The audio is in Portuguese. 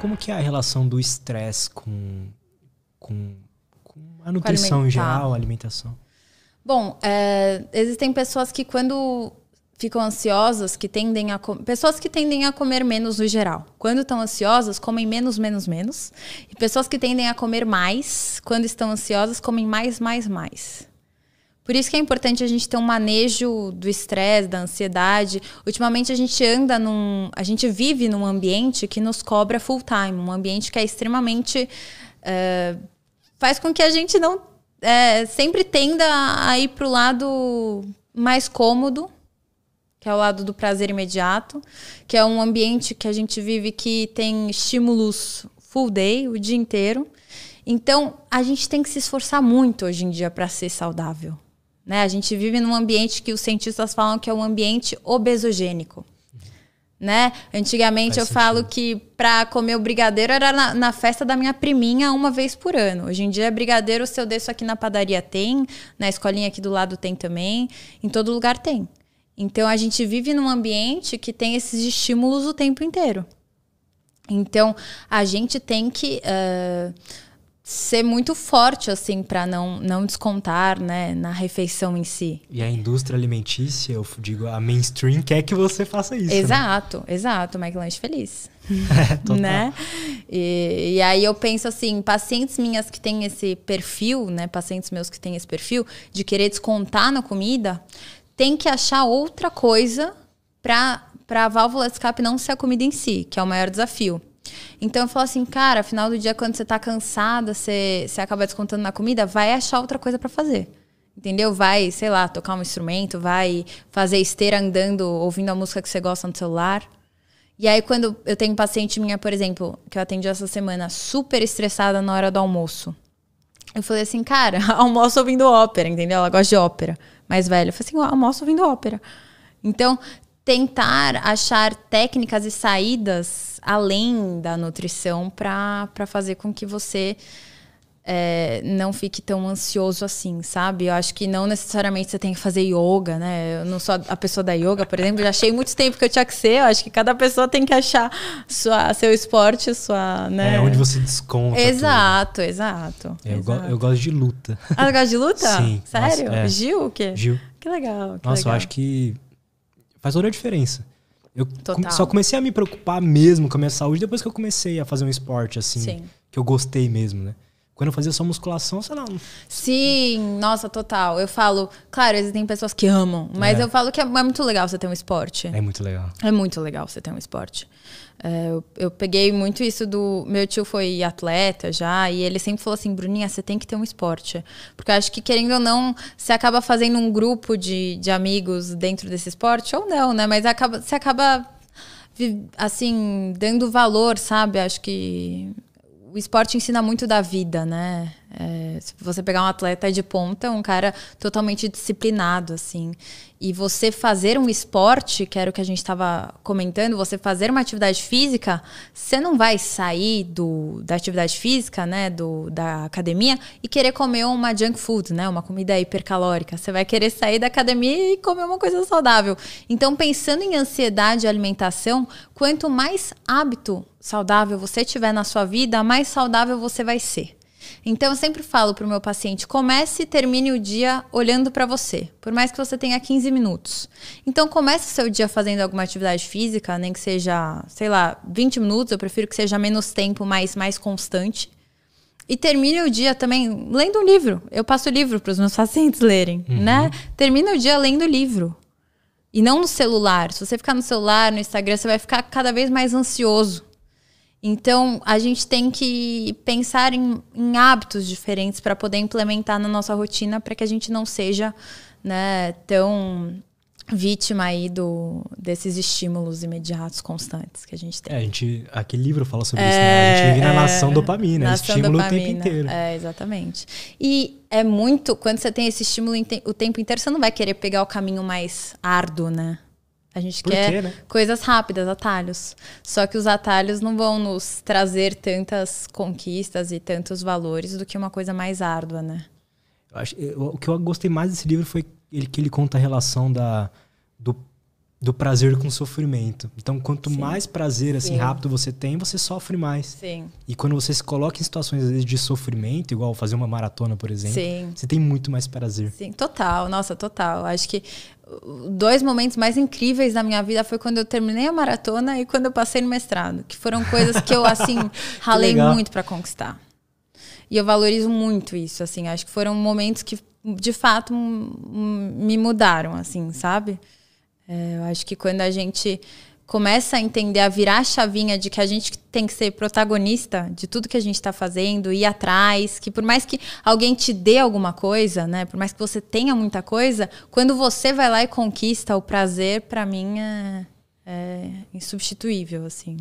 Como que é a relação do estresse com, com, com a nutrição com em geral, a alimentação? Bom, é, existem pessoas que quando ficam ansiosas, que tendem a pessoas que tendem a comer menos no geral. Quando estão ansiosas, comem menos, menos, menos. E pessoas que tendem a comer mais, quando estão ansiosas, comem mais, mais, mais. Por isso que é importante a gente ter um manejo do estresse, da ansiedade. Ultimamente a gente anda num. A gente vive num ambiente que nos cobra full time, um ambiente que é extremamente. Eh, faz com que a gente não. É, sempre tenda a ir para o lado mais cômodo, que é o lado do prazer imediato, que é um ambiente que a gente vive que tem estímulos full day, o dia inteiro. Então, a gente tem que se esforçar muito hoje em dia para ser saudável. Né? A gente vive num ambiente que os cientistas falam que é um ambiente obesogênico. Né? Antigamente Faz eu sentido. falo que para comer o brigadeiro era na, na, festa da minha priminha uma vez por ano. Hoje em dia, é brigadeiro, se eu desço aqui na padaria, tem, na escolinha aqui do lado tem também, em todo lugar tem. Então a gente vive num ambiente que tem esses estímulos o tempo inteiro. Então a gente tem que. Uh, ser muito forte assim para não, não descontar né, na refeição em si. E a indústria alimentícia, eu digo, a mainstream quer que você faça isso. Né? Exato, né? exato, McLanche feliz. É, total. né? E, e, aí eu penso assim, pacientes minhas que têm esse perfil, né, pacientes meus que têm esse perfil de querer descontar na comida, tem que achar outra coisa para para a válvula de escape não ser a comida em si, que é o maior desafio. Então eu falo assim, cara, final do dia, quando você tá cansada, você, você acaba descontando na comida, vai achar outra coisa para fazer. Entendeu? Vai, sei lá, tocar um instrumento, vai fazer esteira andando, ouvindo a música que você gosta no celular. E aí, quando eu tenho paciente minha, por exemplo, que eu atendi essa semana, super estressada na hora do almoço. Eu falei assim, cara, almoço ouvindo ópera, entendeu? Ela gosta de ópera. Mais velha. Eu falei assim, almoço ouvindo ópera. Então, tentar achar técnicas e saídas além da nutrição para fazer com que você é, não fique tão ansioso assim, sabe? Eu acho que não necessariamente você tem que fazer yoga, né? Eu não sou a pessoa da yoga, por exemplo, já achei muito tempo que eu tinha que ser. Eu acho que cada pessoa tem que achar sua, seu esporte, sua. Né? É onde você desconta. Exato, tudo. exato. É, eu, exato. Go eu gosto de luta. Ah, eu gosto de luta? Sim. Sério? Nossa, é. Gil o quê? Gil. Que legal. Que nossa, legal. eu acho que faz toda a diferença. Eu só comecei a me preocupar mesmo com a minha saúde depois que eu comecei a fazer um esporte, assim, Sim. que eu gostei mesmo, né? Quando eu fazia só musculação, sei lá. Não... Sim, nossa, total. Eu falo, claro, existem pessoas que amam, mas é. eu falo que é, é, muito legal você ter um esporte. É muito legal. É muito legal você ter um esporte. É, eu, eu, peguei muito isso do. Meu tio foi atleta já, e ele sempre falou assim: Bruninha, você tem que ter um esporte. Porque eu acho que, querendo ou não, você acaba fazendo um grupo de, de amigos dentro desse esporte, ou não, né? Mas acaba, você acaba, assim, dando valor, sabe? Acho que o esporte ensina muito da vida, né? É, se você pegar um atleta de ponta, um cara totalmente disciplinado, assim. E você fazer um esporte, que era o que a gente estava comentando, você fazer uma atividade física, você não vai sair do, da atividade física, né, do, da academia, e querer comer uma junk food, né, uma comida hipercalórica. Você vai querer sair da academia e comer uma coisa saudável. Então, pensando em ansiedade e alimentação, quanto mais hábito saudável você tiver na sua vida, mais saudável você vai ser. Então eu sempre falo para o meu paciente: comece e termine o dia olhando para você, por mais que você tenha 15 minutos. Então comece o seu dia fazendo alguma atividade física, nem que seja, sei lá, 20 minutos, eu prefiro que seja menos tempo, mas mais constante. E termine o dia também lendo um livro. Eu passo livro para os meus pacientes lerem, uhum. né? Termina o dia lendo o livro. E não no celular. Se você ficar no celular, no Instagram, você vai ficar cada vez mais ansioso. Então, a gente tem que pensar em, em hábitos diferentes para poder implementar na nossa rotina para que a gente não seja né, tão vítima aí do, desses estímulos imediatos constantes que a gente tem. É, a gente, aquele livro fala sobre é, isso, né? A gente vive na é, nação dopamina, nação estímulo dopamina. o tempo inteiro. É, exatamente. E é muito, quando você tem esse estímulo o tempo inteiro, você não vai querer pegar o caminho mais árduo, né? A gente Por quer quê, né? coisas rápidas, atalhos. Só que os atalhos não vão nos trazer tantas conquistas e tantos valores do que uma coisa mais árdua, né? Eu acho, eu, o que eu gostei mais desse livro foi ele, que ele conta a relação da, do, do prazer com o sofrimento. Então, quanto Sim. mais prazer assim Sim. rápido você tem, você sofre mais. Sim. E quando você se coloca em situações às vezes, de sofrimento, igual fazer uma maratona, por exemplo, você tem muito mais prazer. Sim, total. Nossa, total. Acho que dois momentos mais incríveis da minha vida foi quando eu terminei a maratona e quando eu passei no mestrado, que foram coisas que eu assim ralei muito para conquistar. E eu valorizo muito isso, assim, acho que foram momentos que de fato me mudaram, assim, sabe? É, eu acho que quando a gente começa a entender, a virar a chavinha de que a gente tem que ser protagonista de tudo que a gente está fazendo, ir atrás, que por mais que alguém te dê alguma coisa, né? Por mais que você tenha muita coisa, quando você vai lá e conquista o prazer, para mim é, é insubstituível, assim.